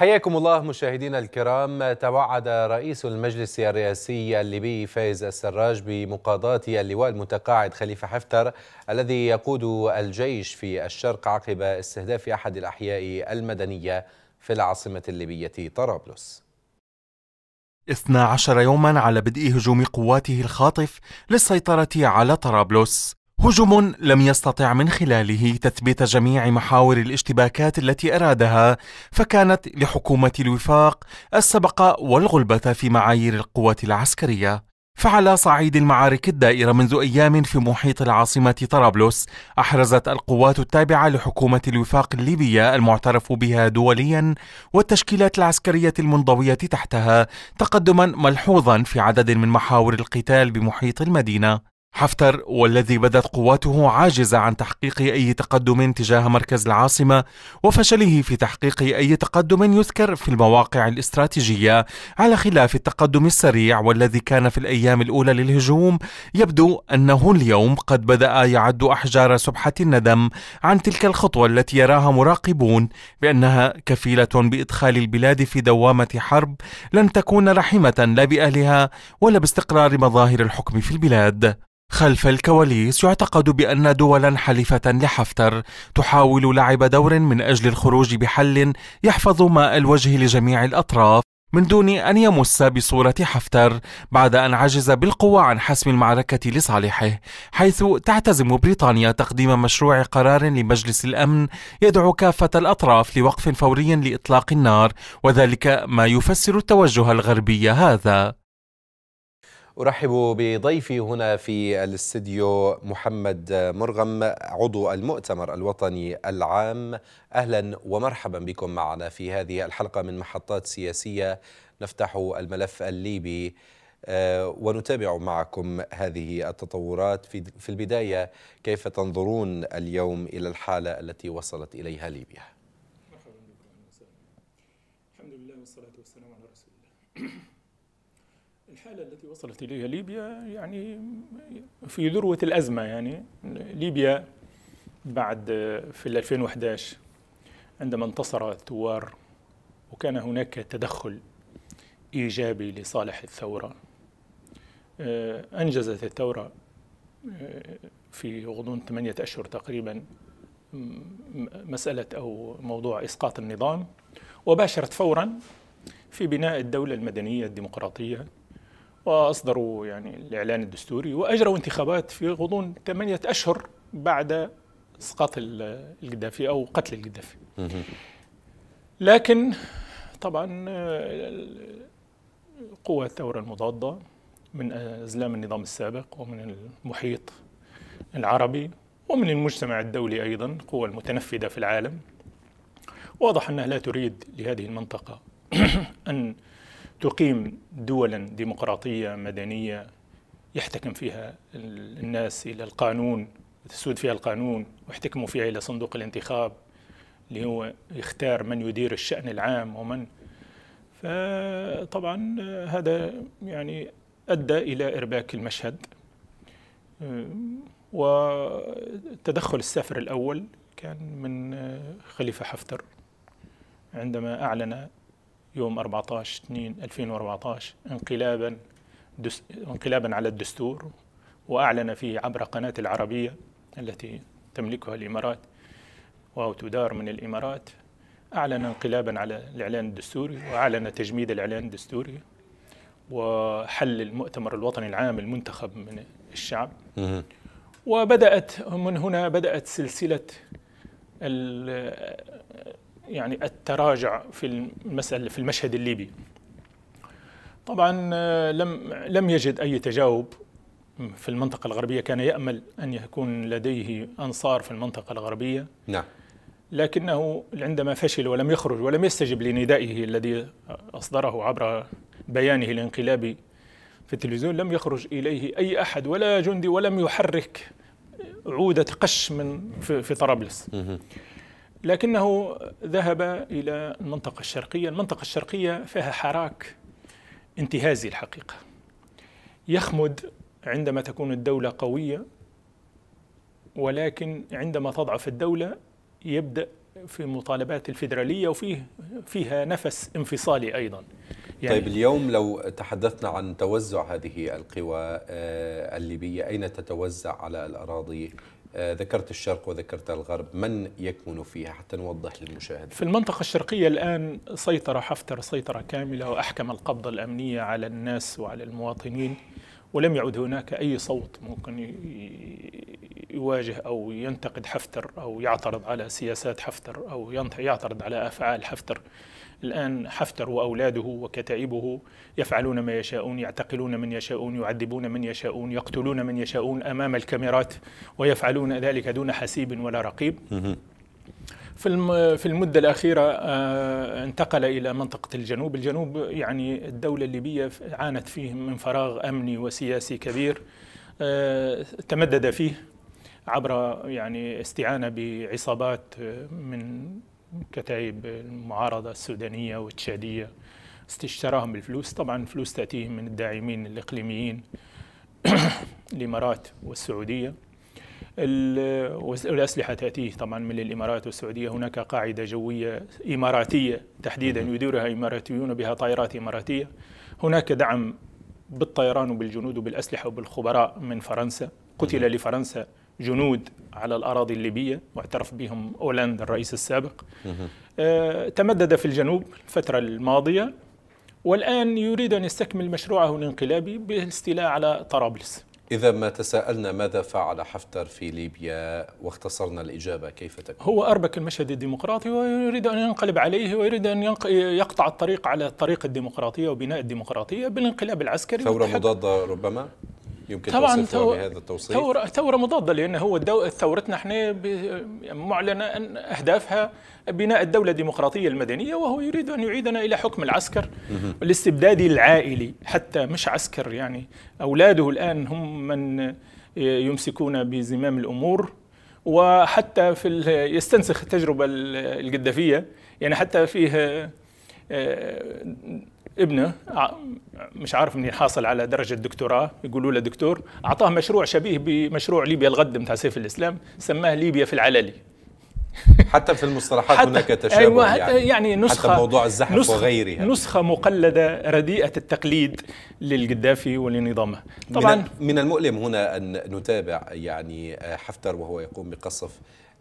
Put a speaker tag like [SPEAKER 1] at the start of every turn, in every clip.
[SPEAKER 1] حياكم الله مشاهدينا الكرام توعد رئيس المجلس الرئاسي الليبي فايز السراج بمقاضاة اللواء المتقاعد خليفة حفتر الذي يقود الجيش في الشرق عقب استهداف أحد الأحياء المدنية في العاصمة الليبية طرابلس
[SPEAKER 2] 12 يوما على بدء هجوم قواته الخاطف للسيطرة على طرابلس هجوم لم يستطع من خلاله تثبيت جميع محاور الاشتباكات التي ارادها فكانت لحكومه الوفاق السبقه والغلبه في معايير القوات العسكريه فعلى صعيد المعارك الدائرة منذ أيام في محيط العاصمة طرابلس أحرزت القوات التابعة لحكومة الوفاق الليبية المعترف بها دوليا والتشكيلات العسكرية المنضوية تحتها تقدما ملحوظا في عدد من محاور القتال بمحيط المدينة حفتر والذي بدت قواته عاجزة عن تحقيق أي تقدم تجاه مركز العاصمة وفشله في تحقيق أي تقدم يذكر في المواقع الاستراتيجية على خلاف التقدم السريع والذي كان في الأيام الأولى للهجوم يبدو أنه اليوم قد بدأ يعد أحجار سبحة الندم عن تلك الخطوة التي يراها مراقبون بأنها كفيلة بإدخال البلاد في دوامة حرب لن تكون رحمة لا بأهلها ولا باستقرار مظاهر الحكم في البلاد خلف الكواليس يعتقد بأن دولا حليفة لحفتر تحاول لعب دور من أجل الخروج بحل يحفظ ماء الوجه لجميع الأطراف من دون أن يمس بصورة حفتر بعد أن عجز بالقوة عن حسم المعركة لصالحه حيث تعتزم بريطانيا تقديم مشروع قرار لمجلس الأمن يدعو كافة الأطراف لوقف فوري لإطلاق النار وذلك ما يفسر التوجه الغربي هذا
[SPEAKER 1] أرحب بضيفي هنا في الاستديو محمد مرغم عضو المؤتمر الوطني العام أهلا ومرحبا بكم معنا في هذه الحلقة من محطات سياسية نفتح الملف الليبي آه، ونتابع معكم هذه التطورات في البداية كيف تنظرون اليوم إلى الحالة التي وصلت
[SPEAKER 3] إليها ليبيا؟ الحالة التي وصلت إليها ليبيا يعني في ذروة الأزمة يعني ليبيا بعد في 2011 عندما انتصر الثوار وكان هناك تدخل إيجابي لصالح الثورة آه، أنجزت الثورة آه، في غضون ثمانية أشهر تقريبا مسألة أو موضوع إسقاط النظام وباشرت فورا في بناء الدولة المدنية الديمقراطية وأصدروا يعني الإعلان الدستوري وأجروا انتخابات في غضون ثمانية أشهر بعد اسقاط القذافي أو قتل القذافي لكن طبعا قوى الثورة المضادة من أزلام النظام السابق ومن المحيط العربي ومن المجتمع الدولي أيضا قوى المتنفذة في العالم واضح أنها لا تريد لهذه المنطقة أن تقيم دولا ديمقراطية مدنية يحتكم فيها الناس إلى القانون تسود فيها القانون ويحتكموا فيها إلى صندوق الانتخاب اللي هو يختار من يدير الشأن العام ومن فطبعا هذا يعني أدى إلى إرباك المشهد وتدخل السفر الأول كان من خليفة حفتر عندما أعلن يوم 14 2 2014 انقلابا دس انقلابا على الدستور واعلن فيه عبر قناه العربيه التي تملكها الامارات وهو تدار من الامارات اعلن انقلابا على الاعلان الدستوري واعلن تجميد الاعلان الدستوري وحل المؤتمر الوطني العام المنتخب من الشعب وبدات من هنا بدات سلسله يعني التراجع في المسألة في المشهد الليبي طبعا آه، لم لم يجد أي تجاوب في المنطقة الغربية كان يأمل أن يكون لديه أنصار في المنطقة الغربية نعم لكنه عندما فشل ولم يخرج ولم يستجب لندائه الذي أصدره عبر بيانه الانقلابي في التلفزيون لم يخرج إليه أي أحد ولا جندي ولم يحرك عودة قش من في, في طرابلس لكنه ذهب إلى المنطقة الشرقية المنطقة الشرقية فيها حراك انتهازي الحقيقة يخمد عندما تكون الدولة قوية ولكن عندما تضعف الدولة يبدأ في مطالبات الفيدرالية وفيه فيها نفس انفصالي أيضا
[SPEAKER 1] يعني طيب اليوم لو تحدثنا عن توزع هذه القوى آه، الليبية أين تتوزع على الأراضي آه، ذكرت الشرق وذكرت الغرب من يكمن فيها حتى نوضح للمشاهد في
[SPEAKER 3] المنطقة الشرقية الآن سيطر حفتر سيطرة كاملة وأحكم القبضة الأمنية على الناس وعلى المواطنين ولم يعد هناك أي صوت ممكن يواجه أو ينتقد حفتر أو يعترض على سياسات حفتر أو يعترض على أفعال حفتر الآن حفتر وأولاده وكتائبه يفعلون ما يشاءون يعتقلون من يشاءون يعذبون من يشاءون يقتلون من يشاءون أمام الكاميرات ويفعلون ذلك دون حسيب ولا رقيب في في المدة الأخيرة آه، انتقل إلى منطقة الجنوب الجنوب يعني الدولة الليبية عانت فيه من فراغ أمني وسياسي كبير آه، تمدد فيه عبر يعني استعانة بعصابات آه، من كتائب المعارضة السودانية والتشادية استشتراهم بالفلوس طبعا الفلوس تأتيهم من الداعمين الإقليميين الإمارات والسعودية والأسلحة تأتيه طبعا من الإمارات والسعودية هناك قاعدة جوية إماراتية تحديدا يديرها إماراتيون بها طائرات إماراتية هناك دعم بالطيران وبالجنود وبالأسلحة وبالخبراء من فرنسا قتل لفرنسا جنود على الأراضي الليبية واعترف بهم أولاند الرئيس السابق آه، تمدد في الجنوب الفترة الماضية والآن يريد أن يستكمل مشروعه الانقلابي بالاستيلاء على طرابلس إذا ما
[SPEAKER 1] تساءلنا ماذا فعل حفتر في ليبيا واختصرنا الإجابة كيف تكون؟
[SPEAKER 3] هو أربك المشهد الديمقراطي ويريد أن ينقلب عليه ويريد أن يقطع الطريق على طريق الديمقراطية وبناء الديمقراطية بالانقلاب العسكري ثورة
[SPEAKER 1] مضادة ربما؟ يمكن طبعا تو... بهذا التوصيف ثورة,
[SPEAKER 3] ثورة مضادة لأن هو الدو... ثورتنا احنا ب... معلنة أن أهدافها بناء الدولة الديمقراطية المدنية وهو يريد أن يعيدنا إلى حكم العسكر الاستبدادي العائلي حتى مش عسكر يعني أولاده الآن هم من يمسكون بزمام الأمور وحتى في ال... يستنسخ التجربة القدافية يعني حتى فيه آه، ابنه مش عارف اني حاصل على درجه دكتوراه يقولوا له دكتور اعطاه مشروع شبيه بمشروع ليبيا الغد بتاع سيف الاسلام سماه ليبيا في العللي حتى في المصطلحات هناك تشابه أيوة يعني, يعني نسخة حتى موضوع الزحف نسخة وغيرها نسخة مقلدة رديئة التقليد للقدافي ولنظامه طبعا من المؤلم هنا أن
[SPEAKER 1] نتابع يعني آه، حفتر وهو يقوم بقصف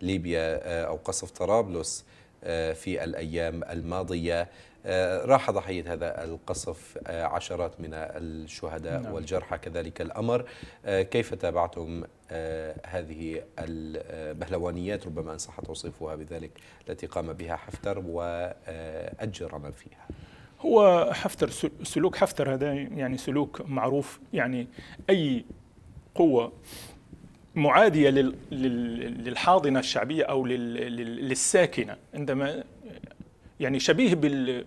[SPEAKER 1] ليبيا آه، أو قصف طرابلس آه، في الأيام الماضية آه، راح ضحية هذا القصف آه، عشرات من الشهداء نعم. والجرحى كذلك الأمر آه، كيف تابعتم هذه البهلوانيات ربما إن صح توصيفها بذلك التي قام بها حفتر وأجر من فيها
[SPEAKER 3] هو حفتر سلوك حفتر هذا يعني سلوك معروف يعني أي قوة معادية للحاضنة الشعبية أو للساكنة عندما يعني شبيه بال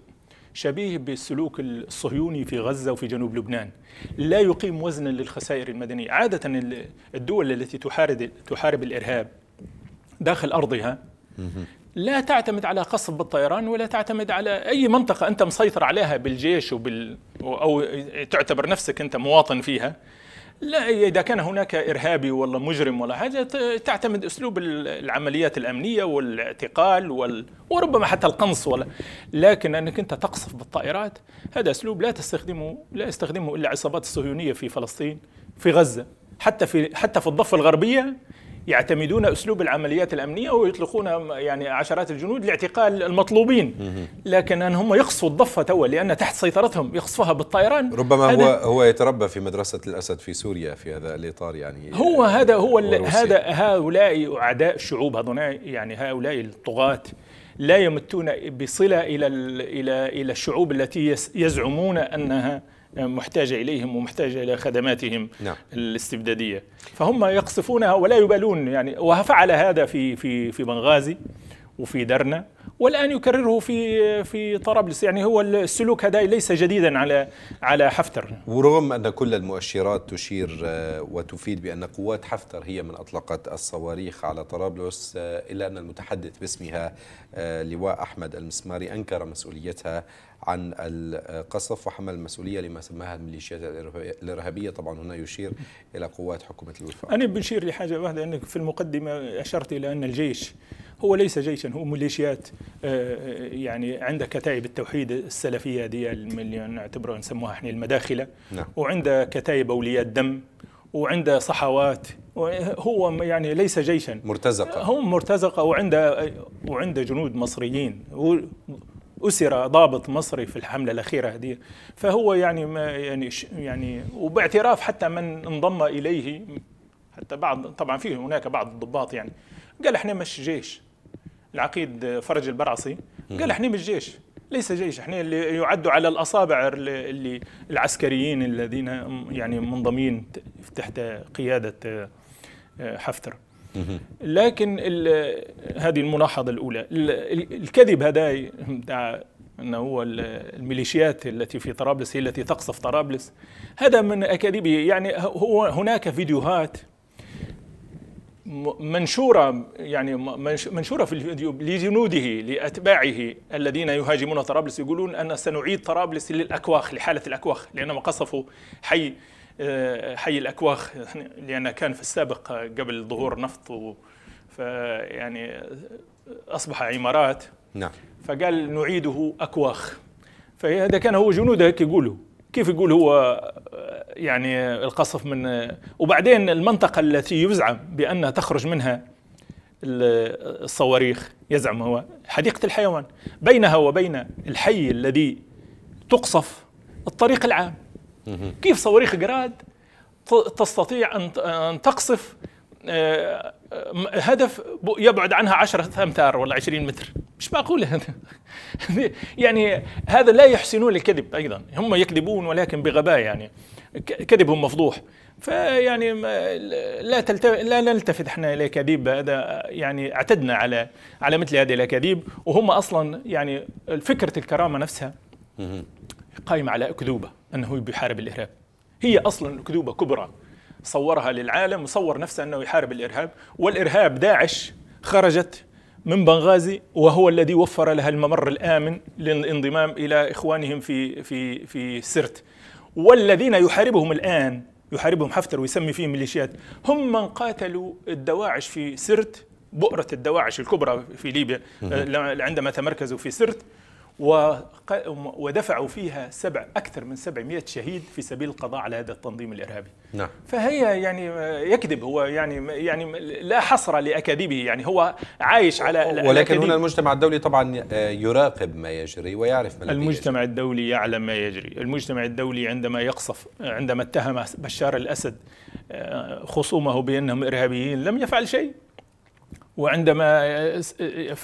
[SPEAKER 3] شبيه بالسلوك الصهيوني في غزة وفي جنوب لبنان لا يقيم وزنا للخسائر المدنية عادة الدول التي تحارب, تحارب الإرهاب داخل أرضها لا تعتمد على قصف بالطيران ولا تعتمد على أي منطقة أنت مسيطر عليها بالجيش وبال أو تعتبر نفسك أنت مواطن فيها لا إذا كان هناك إرهابي ولا مجرم ولا حاجة تعتمد أسلوب العمليات الأمنية والاعتقال وال... وربما حتى القنص ولا لكن أنك أنت تقصف بالطائرات هذا أسلوب لا تستخدمه لا يستخدمه إلا عصابات الصهيونية في فلسطين في غزة حتى في حتى في الضفة الغربية يعتمدون اسلوب العمليات الامنيه ويطلقون يعني عشرات الجنود لاعتقال المطلوبين لكن ان هم يقصفوا الضفه توا لان تحت سيطرتهم يقصفوها بالطيران ربما هو
[SPEAKER 1] هو يتربى في مدرسه الاسد في سوريا في هذا الاطار يعني
[SPEAKER 3] هو آه، هذا هو هذا هؤلاء اعداء الشعوب هذول يعني هؤلاء الطغاه لا يمتون بصله الى الى الى الشعوب التي يزعمون انها محتاجة إليهم ومحتاجة إلى خدماتهم نعم. الاستبدادية فهم يقصفونها ولا يبالون يعني وفعل هذا في في في بنغازي وفي درنا والان يكرره في في طرابلس يعني هو السلوك هذا ليس جديدا على على حفتر
[SPEAKER 1] ورغم ان كل المؤشرات تشير آه، وتفيد بان قوات حفتر هي من اطلقت الصواريخ على طرابلس آه، الا ان المتحدث باسمها آه، لواء احمد المسماري انكر مسؤوليتها عن القصف وحمل المسؤوليه لما سماها الميليشيات الارهابيه طبعا هنا يشير الى قوات حكومه
[SPEAKER 3] الوفاق انا بشير لحاجه واحده انك في المقدمه اشرت الى ان الجيش هو ليس جيشا هو ميليشيات آه، آه، يعني عندها كتائب التوحيد السلفيه دي اللي نعتبرها نسموها احنا المداخله نعم. وعندها كتائب اولياء الدم وعنده صحوات هو يعني ليس جيشا مرتزقه آه، هم مرتزقه وعنده وعنده جنود مصريين أسر ضابط مصري في الحملة الأخيرة هذه فهو يعني ما يعني يعني وباعتراف حتى من انضم إليه حتى بعض طبعا فيه هناك بعض الضباط يعني قال احنا مش جيش العقيد فرج البرعصي قال احنا مش جيش ليس جيش احنا اللي يعد على الاصابع اللي العسكريين الذين يعني منضمين تحت قياده آه، حفتر لكن هذه الملاحظه الاولى الكذب هذا بتاع انه هو الميليشيات التي في طرابلس هي التي تقصف طرابلس هذا من اكاذيبه يعني هو هناك فيديوهات منشورة يعني منشورة في الفيديو لجنوده لأتباعه الذين يهاجمون طرابلس يقولون أن سنعيد طرابلس للأكواخ لحالة الأكواخ لأنهم قصفوا حي آه، حي الأكواخ لأنه كان في السابق قبل ظهور نفط فيعني أصبح عمارات نعم فقال نعيده أكواخ فهذا كان هو جنوده هيك يقولوا كيف يقول هو يعني القصف من وبعدين المنطقة التي يزعم بأنها تخرج منها الصواريخ يزعم هو حديقة الحيوان بينها وبين الحي الذي تقصف الطريق العام كيف صواريخ جراد تستطيع أن تقصف آه، آه، هدف يبعد عنها 10 أمتار ولا 20 متر مش معقولة هذا يعني هذا لا يحسنون الكذب أيضا هم يكذبون ولكن بغباء يعني كذبهم مفضوح فيعني لا تلتف... لا نلتفت احنا الى كذيب هذا يعني اعتدنا على على مثل هذه الاكاذيب وهم اصلا يعني فكره الكرامه نفسها قائمه على اكذوبه انه بيحارب الارهاب هي اصلا اكذوبه كبرى صورها للعالم وصور نفسه انه يحارب الارهاب والارهاب داعش خرجت من بنغازي وهو الذي وفر لها الممر الامن للانضمام الى اخوانهم في في في سرت والذين يحاربهم الآن يحاربهم حفتر ويسمي فيهم ميليشيات هم من قاتلوا الدواعش في سرت بؤرة الدواعش الكبرى في ليبيا آه، عندما تمركزوا في سرت ودفعوا فيها سبع أكثر من 700 شهيد في سبيل القضاء على هذا التنظيم الإرهابي نعم. فهي يعني يكذب هو يعني يعني لا حصر لأكاذيبه يعني هو عايش على ولكن هنا
[SPEAKER 1] المجتمع الدولي طبعا آه، يراقب ما يجري ويعرف ما المجتمع يجري. الدولي يعلم ما يجري
[SPEAKER 3] المجتمع الدولي عندما يقصف عندما اتهم بشار الأسد آه، خصومه بأنهم إرهابيين لم يفعل شيء وعندما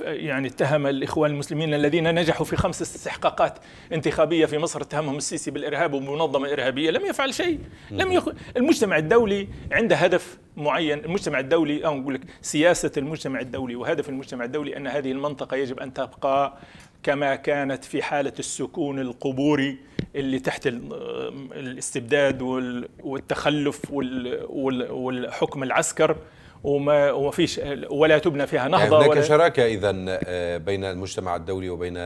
[SPEAKER 3] يعني اتهم الاخوان المسلمين الذين نجحوا في خمس استحقاقات انتخابيه في مصر اتهمهم السيسي بالارهاب ومنظمه ارهابيه لم يفعل شيء لم يخ... المجتمع الدولي عنده هدف معين المجتمع الدولي او اقول لك سياسه المجتمع الدولي وهدف المجتمع الدولي ان هذه المنطقه يجب ان تبقى كما كانت في حاله السكون القبوري اللي تحت الاستبداد والتخلف والحكم العسكر وما فيش ولا تبنى فيها يعني نهضه هناك ولا
[SPEAKER 1] شراكه اذا آه، بين المجتمع الدولي وبين آه،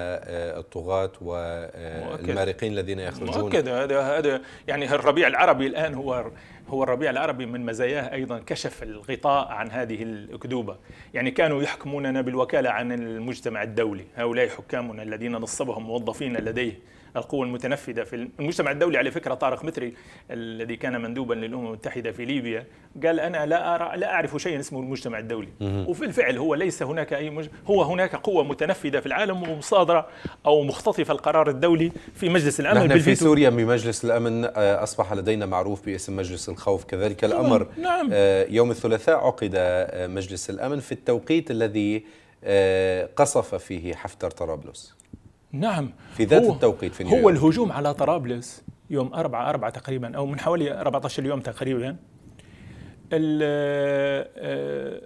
[SPEAKER 1] الطغاة والمارقين آه، الذين يخرجون مؤكد
[SPEAKER 3] هذا هذا يعني الربيع العربي الان هو هو الربيع العربي من مزاياه ايضا كشف الغطاء عن هذه الاكذوبه، يعني كانوا يحكموننا بالوكاله عن المجتمع الدولي، هؤلاء حكامنا الذين نصبهم موظفين لديه القوى المتنفذة في المجتمع الدولي على فكرة طارق مثري الذي كان مندوبا للأمم المتحدة في ليبيا قال أنا لا أرى لا أعرف شيئا اسمه المجتمع الدولي وفي الفعل هو ليس هناك أي مج... هو هناك قوة متنفذة في العالم ومصادرة أو مختطفة القرار الدولي في مجلس الأمن نحن في سوريا
[SPEAKER 1] بمجلس الأمن آه، أصبح لدينا معروف باسم مجلس الخوف كذلك الأمر نعم. آه، يوم الثلاثاء عقد آه، مجلس الأمن في التوقيت الذي قصف فيه حفتر طرابلس
[SPEAKER 3] نعم في ذات هو التوقيت في هو الهجوم على طرابلس يوم 4 4 تقريبا او من حوالي 14 يوم تقريبا آه،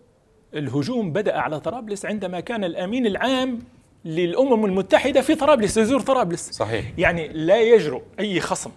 [SPEAKER 3] الهجوم بدا على طرابلس عندما كان الامين العام للامم المتحده في طرابلس يزور طرابلس صحيح يعني لا يجرؤ اي خصم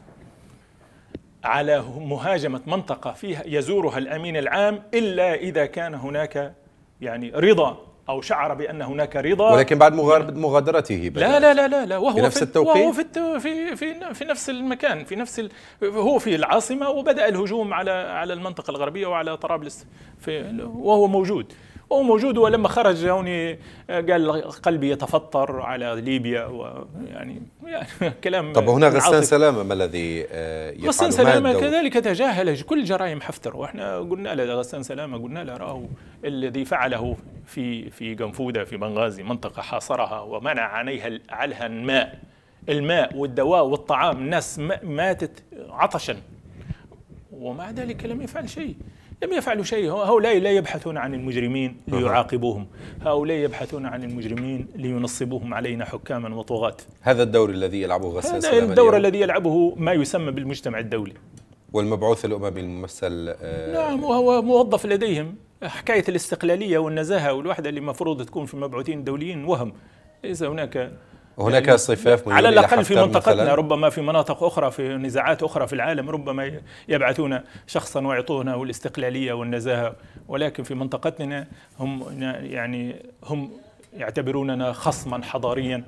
[SPEAKER 3] على مهاجمه منطقه فيها يزورها الامين العام الا اذا كان هناك يعني رضا أو شعر بأن هناك رضا ولكن
[SPEAKER 1] بعد مغادرته لا
[SPEAKER 3] لا لا لا, لا وهو في نفس التوقيت وهو في, في, في, في نفس المكان في نفس هو في العاصمة وبدأ الهجوم على على المنطقة الغربية وعلى طرابلس في وهو موجود هو موجود ولما خرج هوني آه، قال قلبي يتفطر على ليبيا ويعني يعني, يعني كلام طب هنا غسان سلامه
[SPEAKER 1] ما الذي آه، يفعل غسان سلامه كذلك
[SPEAKER 3] تجاهل كل جرائم حفتر واحنا قلنا له غسان سلامه قلنا له راه الذي فعله في في قنفوده في بنغازي منطقه حاصرها ومنع عليها عليها الماء الماء والدواء والطعام الناس ماتت عطشا ومع ذلك لم يفعل شيء لم يفعلوا شيء هؤلاء لا يبحثون عن المجرمين ليعاقبوهم هؤلاء يبحثون عن المجرمين لينصبوهم علينا حكاما وطغاة هذا الدور الذي يلعبه غسان هذا الدور الذي يلعبه ما يسمى بالمجتمع الدولي والمبعوث الأممي الممثل آه نعم وهو موظف لديهم حكاية الاستقلالية والنزاهة والوحدة اللي المفروض تكون في المبعوثين الدوليين وهم ليس هناك هناك يعني صفاف على الاقل في منطقتنا مثلاً. ربما في مناطق اخرى في نزاعات اخرى في العالم ربما يبعثون شخصا ويعطونه الاستقلاليه والنزاهه ولكن في منطقتنا هم يعني هم يعتبروننا خصما حضاريا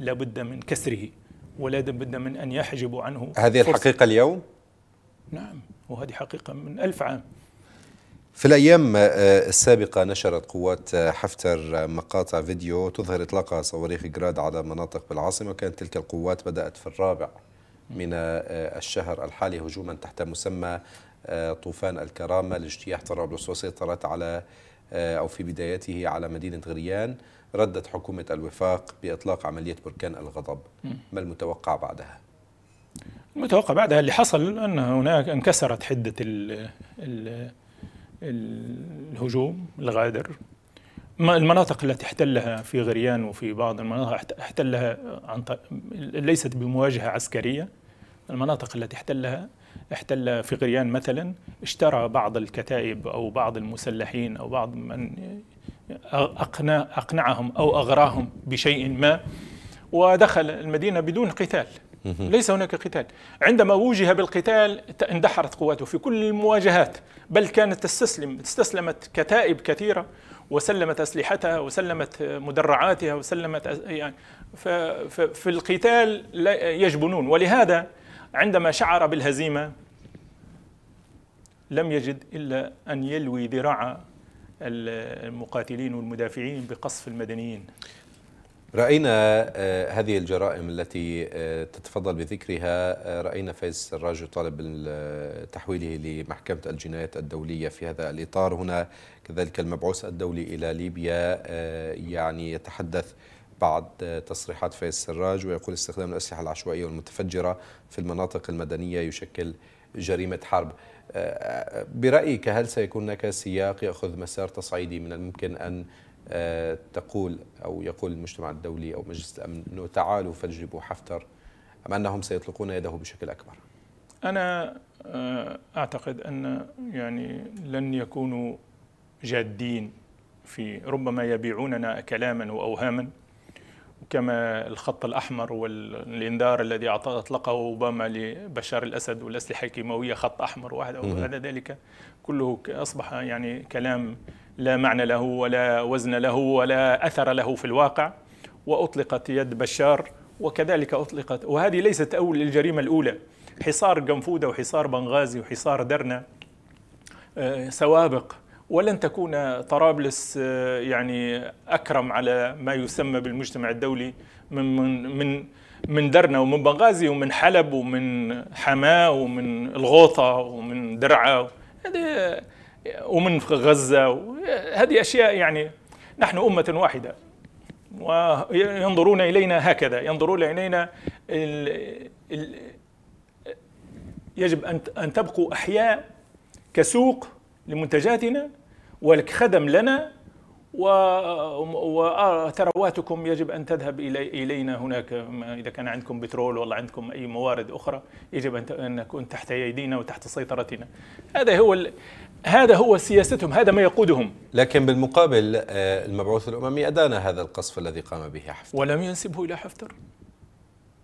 [SPEAKER 3] لابد من كسره ولا بد من ان يحجبوا عنه هذه
[SPEAKER 1] الحقيقه اليوم؟
[SPEAKER 3] نعم وهذه حقيقه من ألف عام
[SPEAKER 1] في الأيام آه، آه، السابقة نشرت قوات آه، حفتر مقاطع فيديو تظهر إطلاق صواريخ جراد على مناطق بالعاصمة وكانت تلك القوات بدأت في الرابع من الشهر الحالي هجوما تحت مسمى طوفان الكرامة لاجتياح طرابلس وسيطرت على أو في بدايته على مدينة غريان ردت حكومة الوفاق بإطلاق عملية بركان الغضب ما المتوقع بعدها؟
[SPEAKER 3] المتوقع بعدها اللي حصل أن هناك انكسرت حدة ال ال الهجوم الغادر المناطق التي احتلها في غريان وفي بعض المناطق احتلها عن ط... ليست بمواجهة عسكرية المناطق التي احتلها احتل في غريان مثلا اشترى بعض الكتائب أو بعض المسلحين أو بعض من أقنع أقنعهم أو أغراهم بشيء ما ودخل المدينة بدون قتال ليس هناك قتال عندما وجه بالقتال اندحرت قواته في كل المواجهات بل كانت تستسلم استسلمت كتائب كثيرة وسلمت أسلحتها وسلمت مدرعاتها وسلمت يعني في القتال يجبنون ولهذا عندما شعر بالهزيمة لم يجد إلا أن يلوي ذراع المقاتلين والمدافعين بقصف المدنيين
[SPEAKER 1] راينا آه، هذه الجرائم التي آه، تتفضل بذكرها آه، راينا فايز السراج يطالب تحويله لمحكمه الجنايات الدوليه في هذا الاطار هنا كذلك المبعوث الدولي الى ليبيا يعني يتحدث بعد تصريحات فايز السراج ويقول استخدام الاسلحه العشوائيه والمتفجره في المناطق المدنيه يشكل جريمه حرب برايك هل سيكون هناك سياق ياخذ مسار تصعيدي من الممكن ان آه، تقول أو يقول المجتمع الدولي أو مجلس الأمن أنه تعالوا فاجلبوا حفتر أم أنهم سيطلقون يده بشكل أكبر
[SPEAKER 3] أنا آه، أعتقد أن يعني لن يكونوا جادين في ربما يبيعوننا كلاما وأوهاما كما الخط الأحمر والإنذار الذي أطلقه أوباما لبشار الأسد والأسلحة الكيماوية خط أحمر وهذا ذلك كله أصبح يعني كلام لا معنى له ولا وزن له ولا أثر له في الواقع وأطلقت يد بشار وكذلك أطلقت وهذه ليست أول الجريمة الأولى حصار قنفوده وحصار بنغازي وحصار درنا آه، سوابق ولن تكون طرابلس آه، يعني أكرم على ما يسمى بالمجتمع الدولي من من من من درنا ومن بنغازي ومن حلب ومن حماه ومن الغوطة ومن درعا هذا ومن غزة هذه أشياء يعني نحن أمة واحدة وينظرون إلينا هكذا ينظرون إلينا الـ الـ يجب أن أن تبقوا أحياء كسوق لمنتجاتنا ولكخدم لنا وثرواتكم يجب أن تذهب إلينا هناك إذا كان عندكم بترول ولا عندكم أي موارد أخرى يجب أن تكون تحت أيدينا وتحت سيطرتنا هذا هو هذا هو سياستهم هذا ما يقودهم لكن بالمقابل آه، المبعوث الأممي أدان هذا القصف الذي قام به حفتر ولم ينسبه إلى حفتر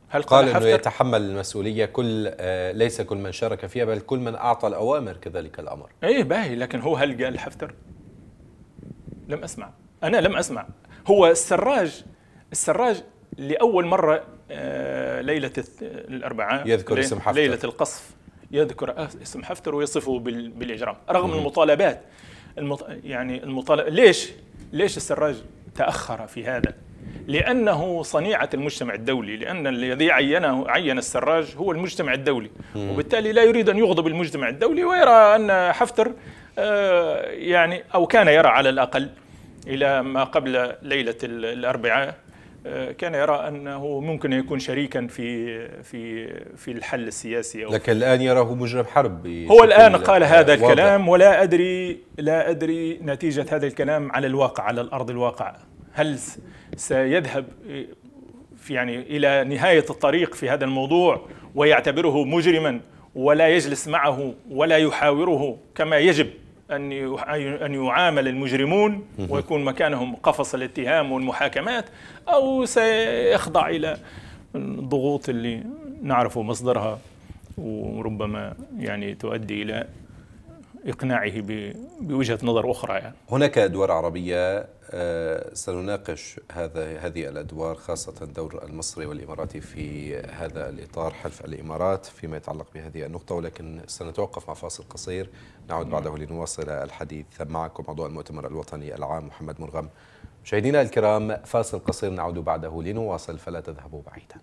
[SPEAKER 3] هل قال, قال أنه
[SPEAKER 1] يتحمل المسؤولية كل آه، ليس كل من شارك فيها بل كل من أعطى الأوامر كذلك الأمر
[SPEAKER 3] إيه باهي لكن هو هل قال حفتر لم أسمع أنا لم أسمع هو السراج السراج لأول مرة آه، ليلة الأربعاء يذكر اسم حفتر ليلة القصف يذكر اسم حفتر ويصفه بالإجرام رغم المطالبات المط... يعني المطالب ليش ليش السراج تأخر في هذا لأنه صنيعة المجتمع الدولي لأن الذي عينه عين السراج هو المجتمع الدولي وبالتالي لا يريد أن يغضب المجتمع الدولي ويرى أن حفتر آه، يعني أو كان يرى على الأقل إلى ما قبل ليلة الأربعاء آه، كان يرى انه ممكن يكون شريكا في في في الحل السياسي أو لكن
[SPEAKER 1] الان يراه مجرم حرب هو الان قال آه، هذا واضح. الكلام
[SPEAKER 3] ولا ادري لا ادري نتيجه هذا الكلام على الواقع على الارض الواقع هل سيذهب آه، في يعني الى نهايه الطريق في هذا الموضوع ويعتبره مجرما ولا يجلس معه ولا يحاوره كما يجب أن يعامل المجرمون ويكون مكانهم قفص الاتهام والمحاكمات أو سيخضع إلى الضغوط اللي نعرف مصدرها وربما يعني تؤدي إلى إقناعه بوجهة نظر أخرى يعني.
[SPEAKER 1] هناك أدوار عربية آه، سنناقش هذا هذه الأدوار خاصة دور المصري والإماراتي في هذا الإطار حلف الإمارات فيما يتعلق بهذه النقطة ولكن سنتوقف مع فاصل قصير نعود بعده لنواصل الحديث معكم عضو المؤتمر الوطني العام محمد مرغم مشاهدينا الكرام فاصل قصير نعود بعده لنواصل فلا تذهبوا بعيدا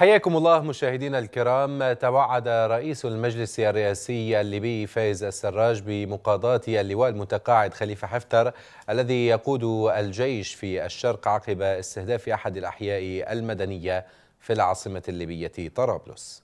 [SPEAKER 1] حياكم الله مشاهدينا الكرام توعد رئيس المجلس الرئاسي الليبي فايز السراج بمقاضاة اللواء المتقاعد خليفة حفتر الذي يقود الجيش في الشرق عقب استهداف أحد الأحياء المدنية في العاصمة الليبية طرابلس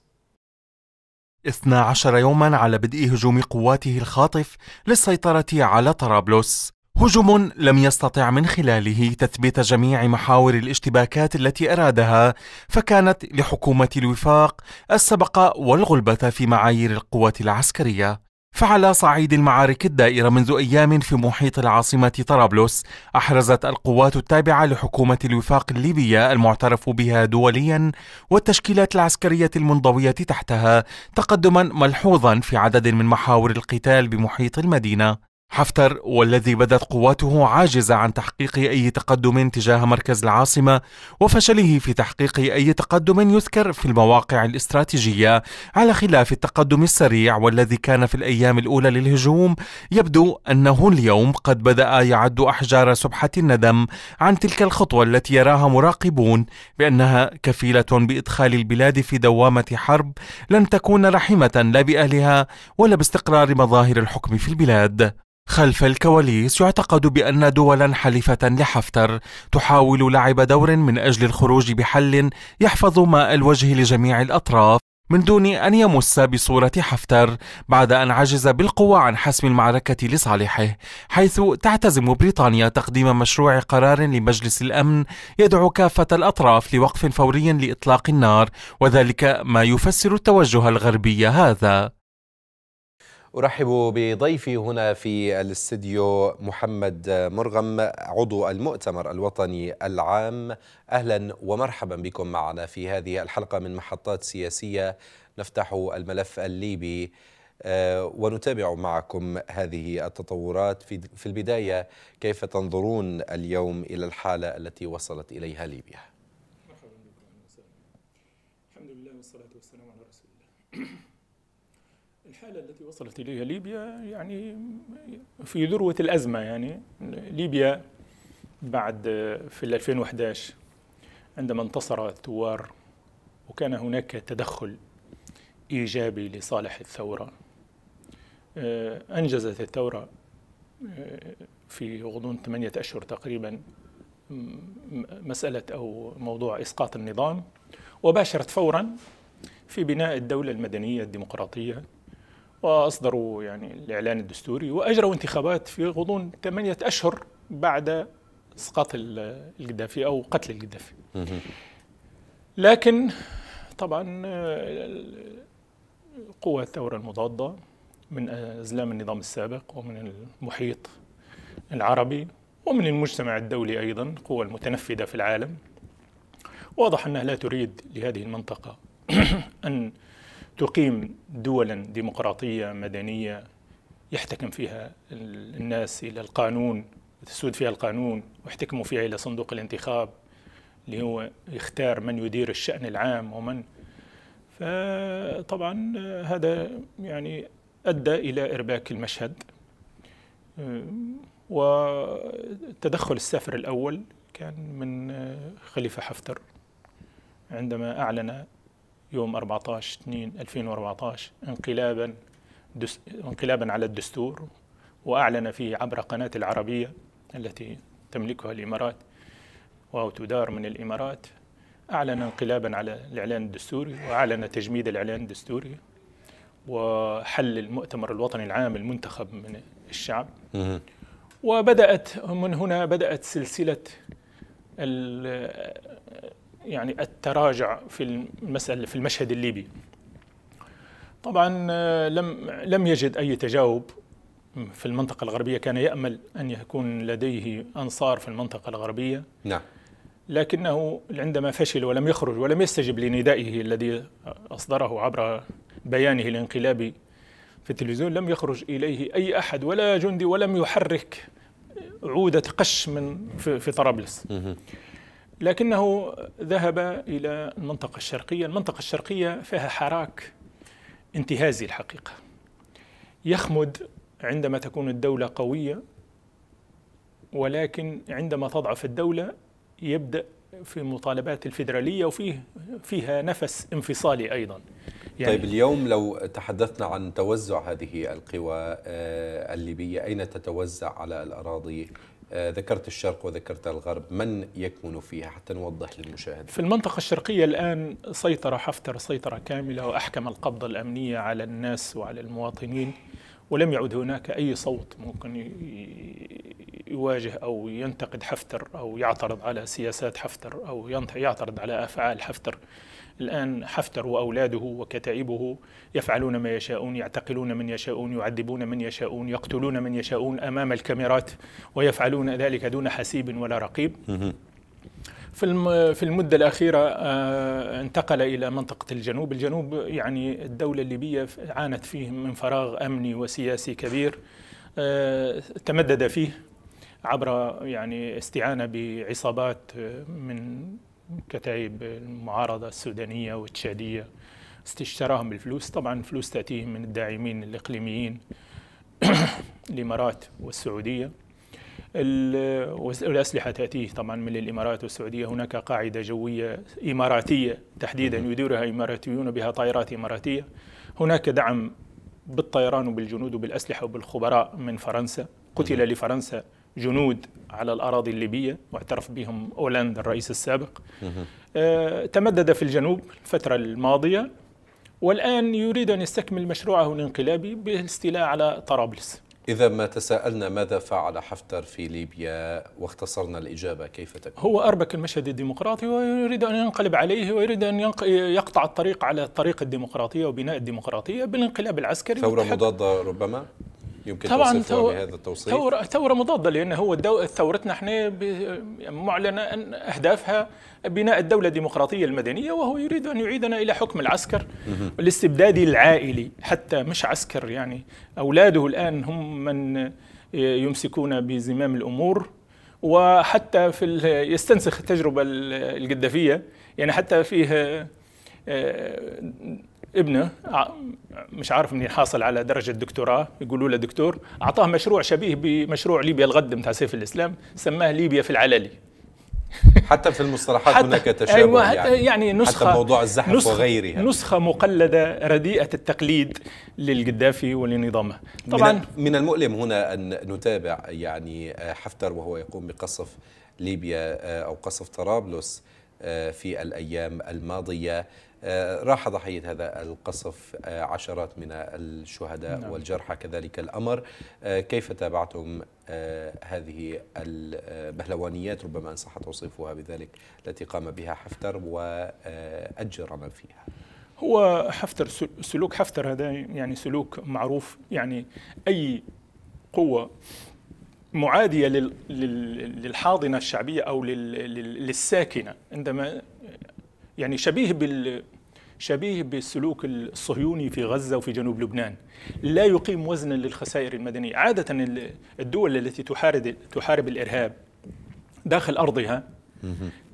[SPEAKER 2] 12 يوما على بدء هجوم قواته الخاطف للسيطرة على طرابلس هجوم لم يستطع من خلاله تثبيت جميع محاور الاشتباكات التي ارادها فكانت لحكومه الوفاق السبقه والغلبه في معايير القوات العسكريه فعلى صعيد المعارك الدائرة منذ أيام في محيط العاصمة طرابلس أحرزت القوات التابعة لحكومة الوفاق الليبية المعترف بها دوليا والتشكيلات العسكرية المنضوية تحتها تقدما ملحوظا في عدد من محاور القتال بمحيط المدينة حفتر والذي بدت قواته عاجزة عن تحقيق أي تقدم تجاه مركز العاصمة وفشله في تحقيق أي تقدم يذكر في المواقع الاستراتيجية على خلاف التقدم السريع والذي كان في الأيام الأولى للهجوم يبدو أنه اليوم قد بدأ يعد أحجار سبحة الندم عن تلك الخطوة التي يراها مراقبون بأنها كفيلة بإدخال البلاد في دوامة حرب لن تكون رحمة لا بأهلها ولا باستقرار مظاهر الحكم في البلاد خلف الكواليس يعتقد بأن دولا حليفة لحفتر تحاول لعب دور من أجل الخروج بحل يحفظ ماء الوجه لجميع الأطراف من دون أن يمس بصورة حفتر بعد أن عجز بالقوة عن حسم المعركة لصالحه حيث تعتزم بريطانيا تقديم مشروع قرار لمجلس الأمن يدعو كافة الأطراف لوقف فوري لإطلاق النار وذلك ما يفسر التوجه الغربي هذا
[SPEAKER 1] أرحب بضيفي هنا في الاستديو محمد مرغم عضو المؤتمر الوطني العام أهلا ومرحبا بكم معنا في هذه الحلقة من محطات سياسية نفتح الملف الليبي آه، ونتابع معكم هذه التطورات في البداية كيف تنظرون اليوم إلى الحالة التي
[SPEAKER 3] وصلت إليها ليبيا؟ الحالة التي وصلت إليها ليبيا يعني في ذروة الأزمة يعني ليبيا بعد في 2011 عندما انتصر الثوار وكان هناك تدخل إيجابي لصالح الثورة آه، أنجزت الثورة آه، في غضون ثمانية أشهر تقريبا مسألة أو موضوع إسقاط النظام وباشرت فورا في بناء الدولة المدنية الديمقراطية وأصدروا يعني الإعلان الدستوري وأجروا انتخابات في غضون ثمانية أشهر بعد اسقاط القذافي أو قتل القذافي لكن طبعا قوى الثورة المضادة من أزلام النظام السابق ومن المحيط العربي ومن المجتمع الدولي أيضا قوى المتنفذة في العالم واضح أنها لا تريد لهذه المنطقة أن تقيم دولا ديمقراطية مدنية يحتكم فيها الناس إلى القانون تسود فيها القانون ويحتكموا فيها إلى صندوق الانتخاب اللي هو يختار من يدير الشأن العام ومن فطبعا هذا يعني أدى إلى إرباك المشهد وتدخل السفر الأول كان من خليفة حفتر عندما أعلن يوم 14 2 2014 انقلابا دس انقلابا على الدستور واعلن فيه عبر قناه العربيه التي تملكها الامارات وهو تدار من الامارات اعلن انقلابا على الاعلان الدستوري واعلن تجميد الاعلان الدستوري وحل المؤتمر الوطني العام المنتخب من الشعب وبدات من هنا بدات سلسله يعني التراجع في المسألة في المشهد الليبي طبعا آه، لم لم يجد أي تجاوب في المنطقة الغربية كان يأمل أن يكون لديه أنصار في المنطقة الغربية نعم لكنه عندما فشل ولم يخرج ولم يستجب لندائه الذي أصدره عبر بيانه الانقلابي في التلفزيون لم يخرج إليه أي أحد ولا جندي ولم يحرك عودة قش من في, في طرابلس لكنه ذهب إلى المنطقة الشرقية المنطقة الشرقية فيها حراك انتهازي الحقيقة يخمد عندما تكون الدولة قوية ولكن عندما تضعف الدولة يبدأ في مطالبات الفيدرالية وفيه فيها نفس انفصالي أيضا
[SPEAKER 1] يعني طيب اليوم لو تحدثنا عن توزع هذه القوى آه، الليبية أين تتوزع على الأراضي آه، ذكرت الشرق وذكرت الغرب من يكمن فيها حتى نوضح للمشاهد في المنطقة
[SPEAKER 3] الشرقية الآن سيطر حفتر سيطرة كاملة وأحكم القبضة الأمنية على الناس وعلى المواطنين ولم يعد هناك أي صوت ممكن يواجه أو ينتقد حفتر أو يعترض على سياسات حفتر أو يعترض على أفعال حفتر الآن حفتر وأولاده وكتائبه يفعلون ما يشاءون يعتقلون من يشاءون يعذبون من يشاءون يقتلون من يشاءون أمام الكاميرات ويفعلون ذلك دون حسيب ولا رقيب في في المدة الأخيرة آه، انتقل إلى منطقة الجنوب الجنوب يعني الدولة الليبية عانت فيه من فراغ أمني وسياسي كبير آه، تمدد فيه عبر يعني استعانة بعصابات آه، من كتائب المعارضة السودانية والتشادية استشتراهم بالفلوس طبعا الفلوس تأتيهم من الداعمين الإقليميين الإمارات والسعودية والأسلحة تأتيه طبعا من الإمارات والسعودية هناك قاعدة جوية إماراتية تحديدا يديرها إماراتيون بها طائرات إماراتية هناك دعم بالطيران وبالجنود وبالأسلحة وبالخبراء من فرنسا قتل لفرنسا جنود على الأراضي الليبية واعترف بهم أولاند الرئيس السابق آه، تمدد في الجنوب الفترة الماضية والآن يريد أن يستكمل مشروعه الانقلابي بالاستيلاء على طرابلس إذا ما
[SPEAKER 1] تساءلنا ماذا فعل حفتر في ليبيا واختصرنا الإجابة كيف تكون؟
[SPEAKER 3] هو أربك المشهد الديمقراطي ويريد أن ينقلب عليه ويريد أن يقطع الطريق على طريق الديمقراطية وبناء الديمقراطية بالانقلاب العسكري ثورة مضادة
[SPEAKER 1] ربما؟ يمكن طبعا تو... بهذا التوصيف ثورة,
[SPEAKER 3] ثورة مضادة لأن هو الدو... ثورتنا احنا ب... معلنة أن أهدافها بناء الدولة الديمقراطية المدنية وهو يريد أن يعيدنا إلى حكم العسكر الاستبدادي العائلي حتى مش عسكر يعني أولاده الآن هم من يمسكون بزمام الأمور وحتى في ال... يستنسخ التجربة القدافية يعني حتى فيه آه، ابنه مش عارف اني حاصل على درجه دكتوراه يقولوا له دكتور اعطاه مشروع شبيه بمشروع ليبيا الغد بتاع سيف الاسلام سماه ليبيا في العللي حتى في المصطلحات هناك تشابه أيوة يعني, يعني نسخة حتى موضوع الزحف نسخة وغيرها نسخة مقلدة رديئة التقليد للقدافي ولنظامه طبعا من المؤلم هنا
[SPEAKER 1] أن نتابع يعني آه، حفتر وهو يقوم بقصف ليبيا آه، أو قصف طرابلس آه، في الأيام الماضية آه، راح ضحية هذا القصف آه، عشرات من الشهداء نعم. والجرحى كذلك الأمر آه، كيف تابعتم هذه البهلوانيات ربما إن صح توصيفها بذلك التي قام بها حفتر وأجر من فيها
[SPEAKER 3] هو حفتر سلوك حفتر هذا يعني سلوك معروف يعني أي قوة معادية للحاضنة الشعبية أو للساكنة عندما يعني شبيه بال شبيه بالسلوك الصهيوني في غزة وفي جنوب لبنان لا يقيم وزنا للخسائر المدنية عادة الدول التي تحارب, تحارب الإرهاب داخل أرضها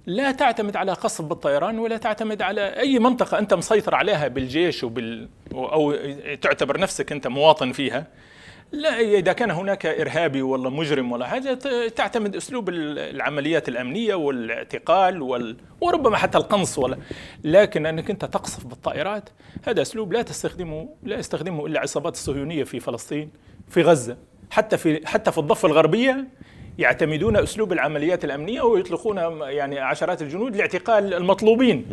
[SPEAKER 3] لا تعتمد على قصف بالطيران ولا تعتمد على أي منطقة أنت مسيطر عليها بالجيش وبال أو تعتبر نفسك أنت مواطن فيها لا إذا كان هناك إرهابي ولا مجرم ولا حاجة تعتمد أسلوب العمليات الأمنية والاعتقال وال... وربما حتى القنص ولا لكن أنك أنت تقصف بالطائرات هذا أسلوب لا تستخدمه لا يستخدمه إلا عصابات الصهيونية في فلسطين في غزة حتى في حتى في الضفة الغربية يعتمدون اسلوب العمليات الامنيه ويطلقون يعني عشرات الجنود لاعتقال المطلوبين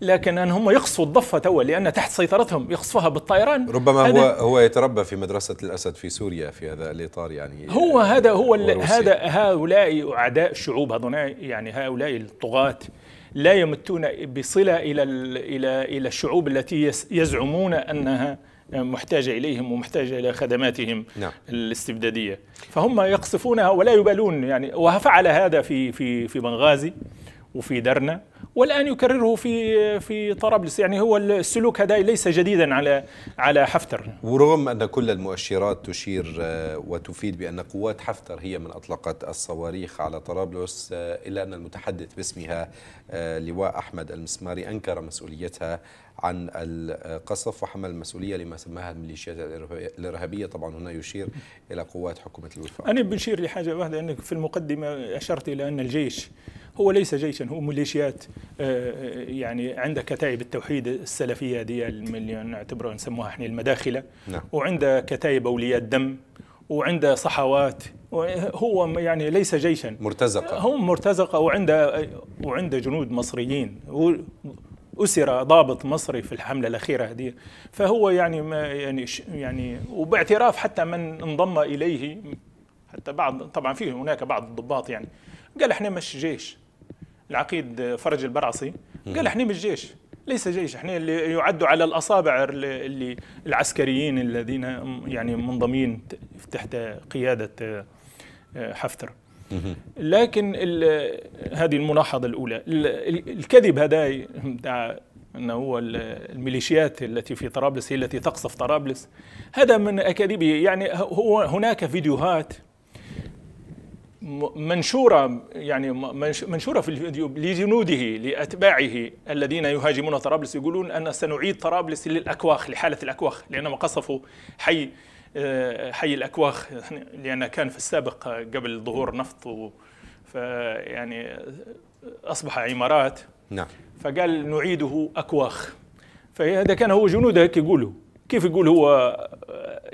[SPEAKER 3] لكن ان هم يقصفوا الضفه توا لان تحت سيطرتهم يقصفوها بالطيران ربما هو
[SPEAKER 1] هو يتربى في مدرسه الاسد في سوريا في هذا الاطار يعني
[SPEAKER 3] هو آه، هذا هو هذا هؤلاء اعداء الشعوب هذول يعني هؤلاء الطغاه لا يمتون بصله الى الى الى الشعوب التي يزعمون انها محتاجة إليهم ومحتاجة إلى خدماتهم نعم. الاستبدادية فهم يقصفونها ولا يبالون يعني وفعل هذا في في في بنغازي وفي درنا والان يكرره في في طرابلس يعني هو السلوك هذا ليس جديدا على على حفتر
[SPEAKER 1] ورغم ان كل المؤشرات تشير آه، وتفيد بان قوات حفتر هي من اطلقت الصواريخ على طرابلس آه، الا ان المتحدث باسمها آه، لواء احمد المسماري انكر مسؤوليتها عن القصف وحمل المسؤوليه لما سماها الميليشيات الارهابيه طبعا هنا يشير الى قوات حكومه
[SPEAKER 3] الوفاق انا بشير لحاجه واحده انك في المقدمه اشرت الى ان الجيش هو ليس جيشا هو ميليشيات آه، آه، يعني عندها كتائب التوحيد السلفيه دي اللي نعتبرها نسموها احنا المداخله نعم. وعندها كتائب اولياء الدم وعنده صحوات هو يعني ليس جيشا مرتزقه هم مرتزقه وعنده وعنده جنود مصريين اسر ضابط مصري في الحمله الاخيره هذه فهو يعني ما يعني يعني وباعتراف حتى من انضم اليه حتى بعض طبعا فيه هناك بعض الضباط يعني قال احنا مش جيش العقيد فرج البرعصي قال احنا مش جيش ليس جيش احنا اللي يعد على الاصابع اللي العسكريين الذين يعني منضمين تحت قياده آه، حفتر لكن هذه الملاحظه الاولى الكذب هذا بتاع انه هو الميليشيات التي في طرابلس هي التي تقصف طرابلس هذا من اكاذيبه يعني هو هناك فيديوهات منشورة يعني منشورة في الفيديو لجنوده لأتباعه الذين يهاجمون طرابلس يقولون أن سنعيد طرابلس للأكواخ لحالة الأكواخ لأنهم قصفوا حي آه، حي الأكواخ لأن كان في السابق قبل ظهور نفط فيعني أصبح عمارات نعم فقال نعيده أكواخ فهذا كان هو جنوده هيك يقولوا كيف يقول هو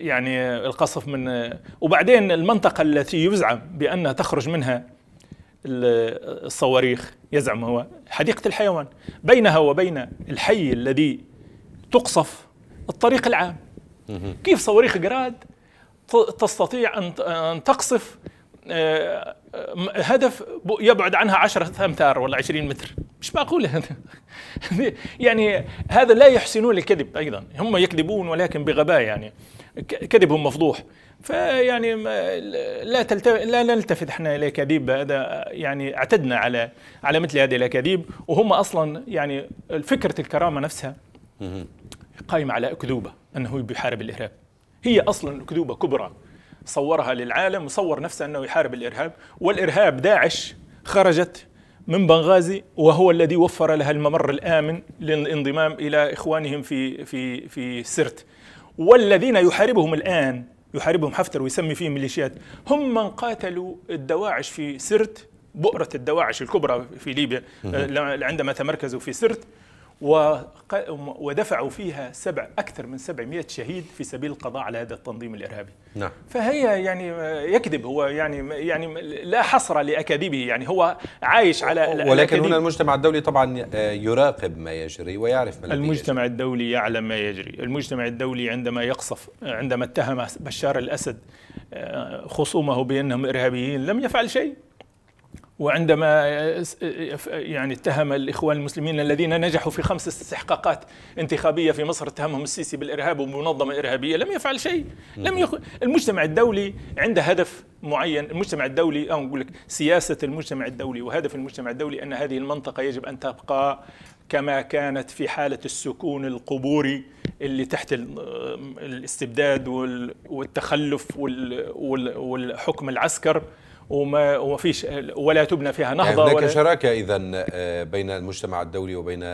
[SPEAKER 3] يعني القصف من وبعدين المنطقة التي يزعم بأنها تخرج منها الصواريخ يزعم هو حديقة الحيوان بينها وبين الحي الذي تقصف الطريق العام كيف صواريخ جراد تستطيع أن تقصف آه، آه، هدف يبعد عنها 10 امتار ولا 20 متر مش معقول هذا يعني هذا لا يحسنون الكذب ايضا هم يكذبون ولكن بغباء يعني كذبهم مفضوح فيعني لا تلتف... لا نلتفت احنا الى كذيب هذا يعني اعتدنا على على مثل هذه الاكاذيب وهم اصلا يعني فكره الكرامه نفسها قائمه على اكذوبه انه بيحارب الارهاب هي اصلا اكذوبه كبرى صورها للعالم وصور نفسه انه يحارب الارهاب والارهاب داعش خرجت من بنغازي وهو الذي وفر لها الممر الامن للانضمام الى اخوانهم في في في سرت والذين يحاربهم الآن يحاربهم حفتر ويسمي فيهم ميليشيات هم من قاتلوا الدواعش في سرت بؤرة الدواعش الكبرى في ليبيا آه، عندما تمركزوا في سرت ودفعوا فيها سبع أكثر من 700 شهيد في سبيل القضاء على هذا التنظيم الإرهابي نعم. فهي يعني يكذب هو يعني يعني لا حصر لأكاذيبه يعني هو عايش على ولكن هنا المجتمع الدولي طبعا آه، يراقب ما يجري ويعرف ما المجتمع يجري. الدولي يعلم ما يجري المجتمع الدولي عندما يقصف عندما اتهم بشار الأسد آه، خصومه بأنهم إرهابيين لم يفعل شيء وعندما يعني اتهم الاخوان المسلمين الذين نجحوا في خمس استحقاقات انتخابيه في مصر اتهمهم السيسي بالارهاب ومنظمه ارهابيه لم يفعل شيء لم يخ... المجتمع الدولي عنده هدف معين المجتمع الدولي او اقول لك سياسه المجتمع الدولي وهدف المجتمع الدولي ان هذه المنطقه يجب ان تبقى كما كانت في حاله السكون القبوري اللي تحت الاستبداد والتخلف والحكم العسكر وما فيش ولا تبنى فيها يعني نهضه هناك ولا شراكه
[SPEAKER 1] اذا آه، بين المجتمع الدولي وبين آه،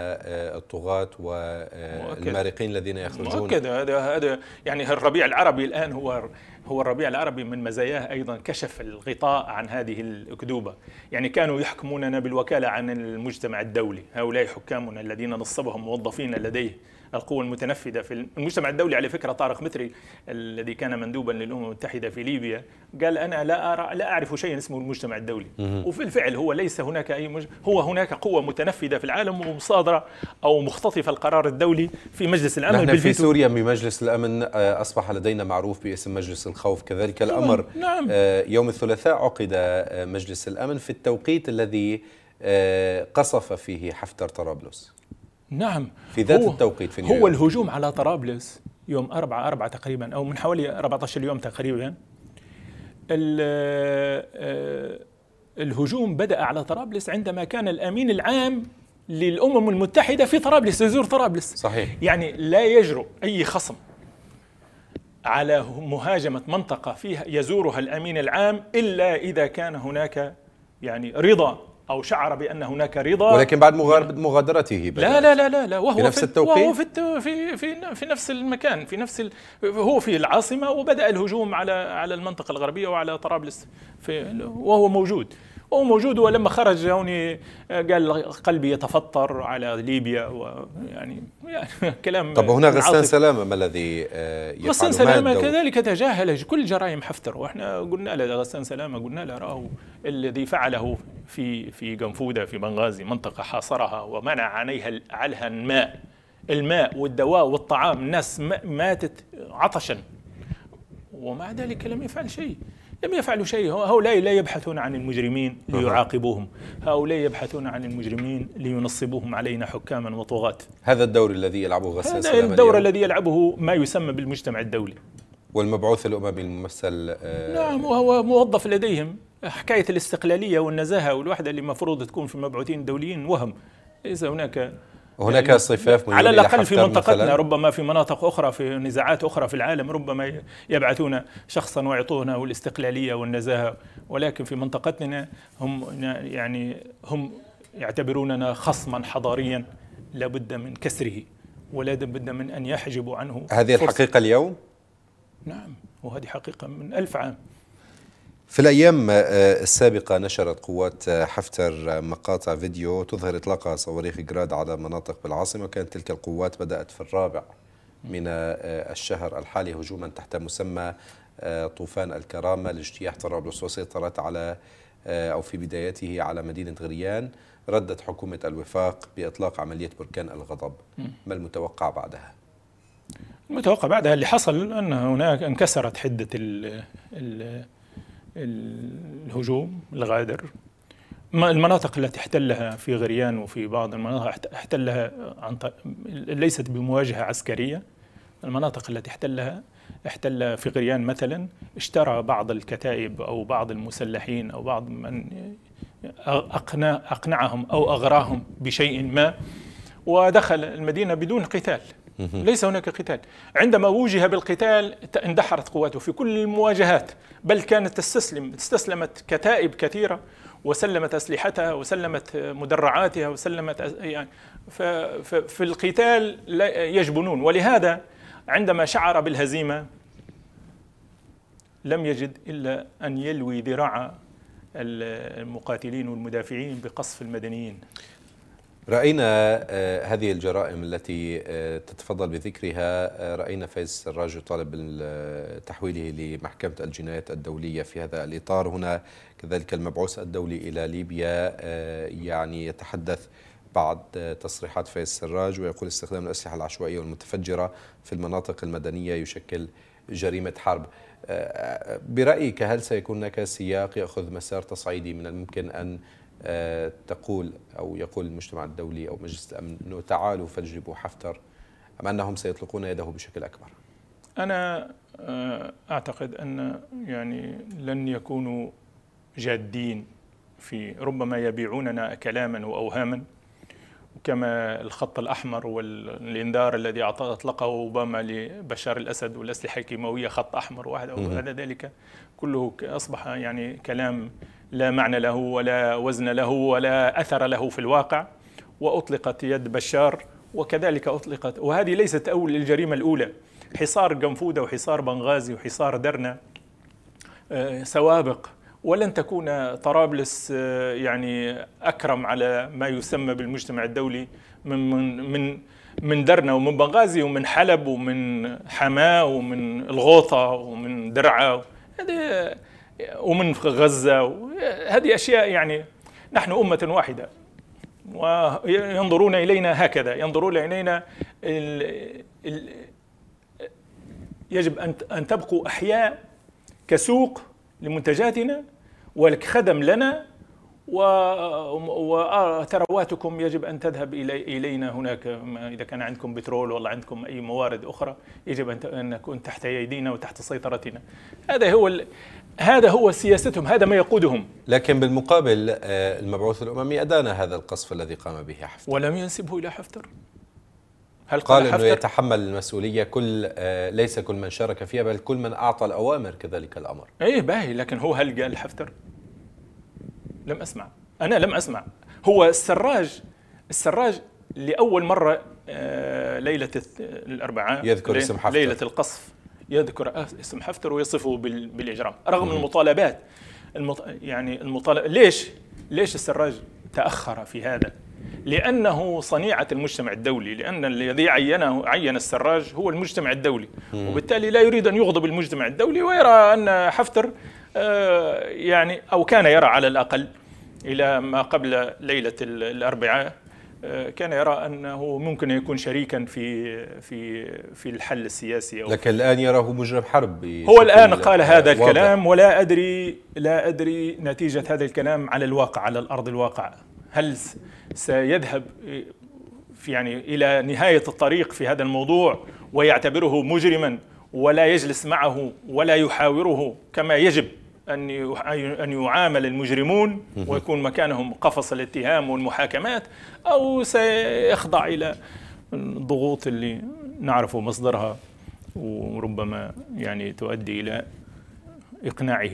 [SPEAKER 1] الطغاة والمارقين آه، الذين يخرجون مؤكد
[SPEAKER 3] هذا هذا يعني الربيع العربي الان هو هو الربيع العربي من مزاياه ايضا كشف الغطاء عن هذه الاكذوبه، يعني كانوا يحكموننا بالوكاله عن المجتمع الدولي، هؤلاء حكامنا الذين نصبهم موظفين لديه القوى المتنفذة في المجتمع الدولي على فكرة طارق مثري الذي كان مندوبا للأمم المتحدة في ليبيا قال أنا لا أرى لا أعرف شيئا اسمه المجتمع الدولي وفي الفعل هو ليس هناك أي مج... هو هناك قوة متنفذة في العالم ومصادرة أو مختطفة القرار الدولي في مجلس الأمن نحن في سوريا
[SPEAKER 1] بمجلس الأمن آه، أصبح لدينا معروف باسم مجلس الخوف كذلك الأمر نعم. آه، يوم الثلاثاء عقد آه، مجلس الأمن في التوقيت الذي قصف فيه حفتر طرابلس
[SPEAKER 3] نعم في ذات هو التوقيت في هو الهجوم على طرابلس يوم 4 4 تقريبا او من حوالي 14 يوم تقريبا آه، الهجوم بدا على طرابلس عندما كان الامين العام للامم المتحده في طرابلس يزور طرابلس صحيح يعني لا يجرؤ اي خصم على مهاجمه منطقه فيها يزورها الامين العام الا اذا كان هناك يعني رضا أو شعر بأن هناك رضا ولكن
[SPEAKER 1] بعد مغادرته لا لا
[SPEAKER 3] لا لا, لا وهو في نفس التوقيت وهو في, في, في, في نفس المكان في نفس هو في العاصمة وبدأ الهجوم على على المنطقة الغربية وعلى طرابلس في وهو موجود هو موجود ولما خرج هوني آه، قال قلبي يتفطر على ليبيا ويعني يعني, يعني كلام طب هنا غسان
[SPEAKER 1] سلامه ما الذي آه، يفعل غسان سلامه كذلك
[SPEAKER 3] تجاهل كل جرائم حفتر واحنا قلنا له غسان سلامه قلنا له راه الذي فعله في في قنفوده في بنغازي منطقه حاصرها ومنع عليها عليها الماء الماء والدواء والطعام الناس ماتت عطشا ومع ذلك لم يفعل شيء لم يفعلوا شيء هؤلاء لا يبحثون عن المجرمين ليعاقبوهم هؤلاء يبحثون عن المجرمين لينصبوهم علينا حكاما وطغاة هذا الدور الذي يلعبه غسان هذا الدور الذي يلعبه ما يسمى بالمجتمع الدولي والمبعوث الأممي الممثل آه نعم وهو موظف لديهم حكاية الاستقلالية والنزاهة والوحدة اللي المفروض تكون في المبعوثين الدوليين وهم ليس هناك
[SPEAKER 1] هناك يعني صفاف على الاقل في منطقتنا مثلاً.
[SPEAKER 3] ربما في مناطق اخرى في نزاعات اخرى في العالم ربما يبعثون شخصا ويعطونه الاستقلاليه والنزاهه ولكن في منطقتنا هم يعني هم يعتبروننا خصما حضاريا لابد من كسره ولا بد من ان يحجبوا عنه هذه
[SPEAKER 1] الحقيقه اليوم؟
[SPEAKER 3] نعم وهذه حقيقه من ألف عام
[SPEAKER 1] في الأيام آه، آه، السابقة نشرت قوات آه، حفتر مقاطع فيديو تظهر إطلاق صواريخ جراد على مناطق بالعاصمة وكانت تلك القوات بدأت في الرابع من الشهر الحالي هجوما تحت مسمى طوفان الكرامة لاجتياح طرابلس وسيطرت على أو في بدايته على مدينة غريان ردت حكومة الوفاق بإطلاق عملية بركان الغضب ما المتوقع بعدها؟
[SPEAKER 3] المتوقع بعدها اللي حصل أن هناك انكسرت حدة ال ال الهجوم الغادر المناطق التي احتلها في غريان وفي بعض المناطق احتلها عن ط... ليست بمواجهة عسكرية المناطق التي احتلها احتل في غريان مثلا اشترى بعض الكتائب أو بعض المسلحين أو بعض من أقنع أقنعهم أو أغراهم بشيء ما ودخل المدينة بدون قتال ليس هناك قتال عندما وجه بالقتال اندحرت قواته في كل المواجهات بل كانت تستسلم استسلمت كتائب كثيرة وسلمت أسلحتها وسلمت مدرعاتها وسلمت يعني في القتال يجبنون ولهذا عندما شعر بالهزيمة لم يجد إلا أن يلوي ذراع المقاتلين والمدافعين بقصف المدنيين
[SPEAKER 1] راينا آه، هذه الجرائم التي آه، تتفضل بذكرها آه، راينا فايز السراج يطالب تحويله لمحكمه الجنايات الدوليه في هذا الاطار هنا كذلك المبعوث الدولي الى ليبيا يعني يتحدث بعد تصريحات فايز السراج ويقول استخدام الاسلحه العشوائيه والمتفجره في المناطق المدنيه يشكل جريمه حرب برايك هل سيكون هناك سياق ياخذ مسار تصعيدي من الممكن ان آه، تقول أو يقول المجتمع الدولي أو مجلس الأمن أنه تعالوا فاجلبوا حفتر أم أنهم سيطلقون يده بشكل أكبر
[SPEAKER 3] أنا آه، أعتقد أن يعني لن يكونوا جادين في ربما يبيعوننا كلاما وأوهاما كما الخط الأحمر والإنذار الذي أطلقه أوباما لبشار الأسد والأسلحة الكيماوية خط أحمر وهذا ذلك كله أصبح يعني كلام لا معنى له ولا وزن له ولا أثر له في الواقع وأطلقت يد بشار وكذلك أطلقت وهذه ليست أول الجريمة الأولى حصار قنفوده وحصار بنغازي وحصار درنا آه، سوابق ولن تكون طرابلس آه، يعني أكرم على ما يسمى بالمجتمع الدولي من من من من درنا ومن بنغازي ومن حلب ومن حماه ومن الغوطة ومن درعا هذا ومن غزة هذه أشياء يعني نحن أمة واحدة وينظرون إلينا هكذا ينظرون إلينا الـ الـ يجب أن أن تبقوا أحياء كسوق لمنتجاتنا ولكخدم لنا وثرواتكم يجب أن تذهب إلينا هناك إذا كان عندكم بترول ولا عندكم أي موارد أخرى يجب أن تكون تحت أيدينا وتحت سيطرتنا هذا هو هذا هو سياستهم هذا ما يقودهم
[SPEAKER 1] لكن بالمقابل آه، المبعوث الأممي أدان هذا القصف الذي قام به حفتر
[SPEAKER 3] ولم ينسبه إلى حفتر هل قال, قال أنه
[SPEAKER 1] يتحمل المسؤولية كل آه، ليس كل من شارك فيها بل كل من أعطى الأوامر كذلك الأمر
[SPEAKER 3] إيه باهي لكن هو هل قال حفتر لم أسمع أنا لم أسمع هو السراج السراج لأول مرة آه، ليلة الأربعاء يذكر اسم حفتر ليلة القصف يذكر اسم حفتر ويصفه بالإجرام رغم المطالبات المط... يعني المطالب ليش ليش السراج تأخر في هذا لأنه صنيعة المجتمع الدولي لأن الذي عينه عين السراج هو المجتمع الدولي وبالتالي لا يريد أن يغضب المجتمع الدولي ويرى أن حفتر آه، يعني أو كان يرى على الأقل إلى ما قبل ليلة الأربعاء آه، كان يرى انه ممكن يكون شريكا في في في الحل السياسي أو لكن
[SPEAKER 1] الان يراه مجرم حرب هو الان قال هذا واضح. الكلام
[SPEAKER 3] ولا ادري لا ادري نتيجه هذا الكلام على الواقع على الارض الواقع هل سيذهب آه، في يعني الى نهايه الطريق في هذا الموضوع ويعتبره مجرما ولا يجلس معه ولا يحاوره كما يجب أن يعامل المجرمون ويكون مكانهم قفص الاتهام والمحاكمات أو سيخضع إلى الضغوط اللي نعرف مصدرها وربما يعني تؤدي إلى إقناعه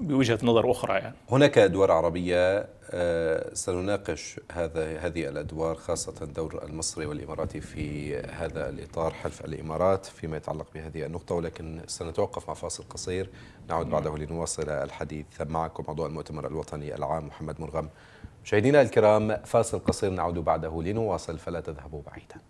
[SPEAKER 3] بوجهة نظر أخرى يعني.
[SPEAKER 1] هناك أدوار عربية آه، سنناقش هذا هذه الأدوار خاصة دور المصري والإماراتي في هذا الإطار حلف الإمارات فيما يتعلق بهذه النقطة ولكن سنتوقف مع فاصل قصير نعود بعده لنواصل الحديث معكم عضو المؤتمر الوطني العام محمد مرغم مشاهدينا الكرام فاصل قصير نعود بعده لنواصل فلا تذهبوا بعيدا